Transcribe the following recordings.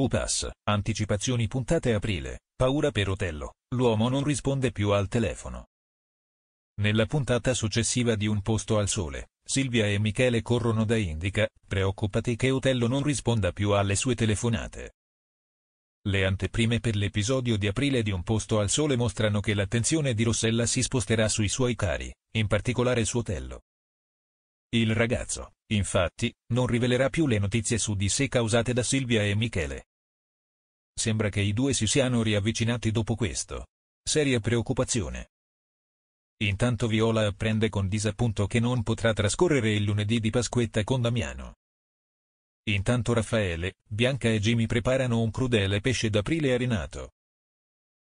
UPAS, anticipazioni puntate aprile, paura per Otello, l'uomo non risponde più al telefono. Nella puntata successiva di Un posto al sole, Silvia e Michele corrono da Indica, preoccupati che Otello non risponda più alle sue telefonate. Le anteprime per l'episodio di aprile di Un posto al sole mostrano che l'attenzione di Rossella si sposterà sui suoi cari, in particolare su Otello. Il ragazzo, infatti, non rivelerà più le notizie su di sé causate da Silvia e Michele, Sembra che i due si siano riavvicinati dopo questo. Seria preoccupazione. Intanto Viola apprende con disappunto che non potrà trascorrere il lunedì di Pasquetta con Damiano. Intanto Raffaele, Bianca e Jimmy preparano un crudele pesce d'aprile a Renato.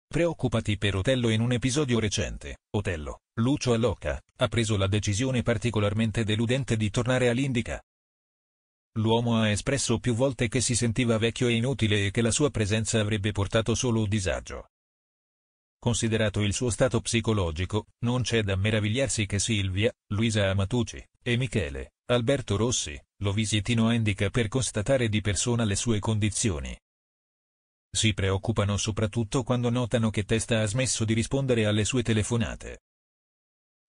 Preoccupati per Otello in un episodio recente, Otello, Lucio Alloca, ha preso la decisione particolarmente deludente di tornare all'Indica. L'uomo ha espresso più volte che si sentiva vecchio e inutile e che la sua presenza avrebbe portato solo disagio. Considerato il suo stato psicologico, non c'è da meravigliarsi che Silvia, Luisa Amatucci, e Michele, Alberto Rossi, lo visitino a Indica per constatare di persona le sue condizioni. Si preoccupano soprattutto quando notano che Testa ha smesso di rispondere alle sue telefonate.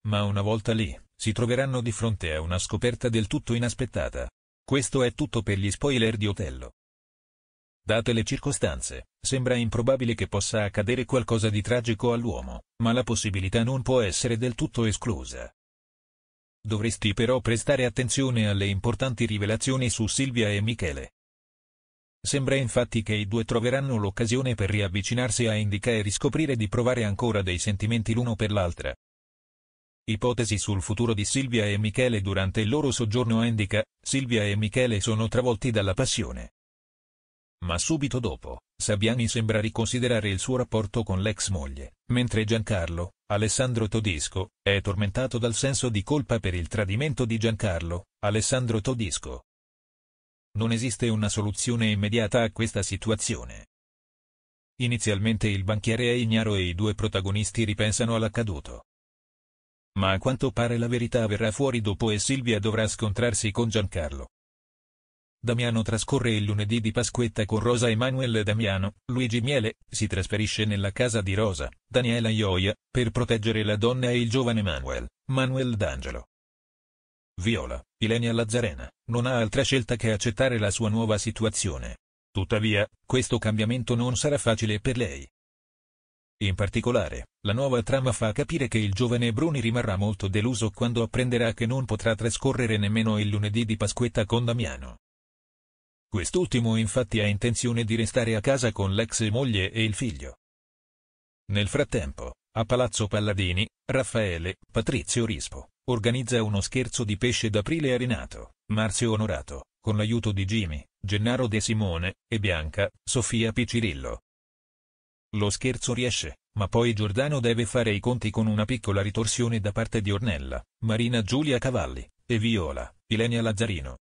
Ma una volta lì, si troveranno di fronte a una scoperta del tutto inaspettata. Questo è tutto per gli spoiler di Otello. Date le circostanze, sembra improbabile che possa accadere qualcosa di tragico all'uomo, ma la possibilità non può essere del tutto esclusa. Dovresti però prestare attenzione alle importanti rivelazioni su Silvia e Michele. Sembra infatti che i due troveranno l'occasione per riavvicinarsi a Indica e riscoprire di provare ancora dei sentimenti l'uno per l'altra, Ipotesi sul futuro di Silvia e Michele Durante il loro soggiorno a Indica, Silvia e Michele sono travolti dalla passione. Ma subito dopo, Sabiani sembra riconsiderare il suo rapporto con l'ex moglie, mentre Giancarlo, Alessandro Todisco, è tormentato dal senso di colpa per il tradimento di Giancarlo, Alessandro Todisco. Non esiste una soluzione immediata a questa situazione. Inizialmente il banchiere è ignaro e i due protagonisti ripensano all'accaduto. Ma a quanto pare la verità verrà fuori dopo e Silvia dovrà scontrarsi con Giancarlo. Damiano trascorre il lunedì di Pasquetta con Rosa Emanuele Damiano, Luigi Miele, si trasferisce nella casa di Rosa, Daniela Ioia, per proteggere la donna e il giovane Manuel, Manuel D'Angelo. Viola, Ilenia Lazzarena, non ha altra scelta che accettare la sua nuova situazione. Tuttavia, questo cambiamento non sarà facile per lei. In particolare, la nuova trama fa capire che il giovane Bruni rimarrà molto deluso quando apprenderà che non potrà trascorrere nemmeno il lunedì di Pasquetta con Damiano. Quest'ultimo infatti ha intenzione di restare a casa con l'ex moglie e il figlio. Nel frattempo, a Palazzo Palladini, Raffaele, Patrizio Rispo, organizza uno scherzo di pesce d'aprile a Renato, Marzio Onorato, con l'aiuto di Jimmy, Gennaro De Simone, e Bianca, Sofia Piccirillo. Lo scherzo riesce, ma poi Giordano deve fare i conti con una piccola ritorsione da parte di Ornella, Marina Giulia Cavalli, e Viola, Ilenia Lazzarino.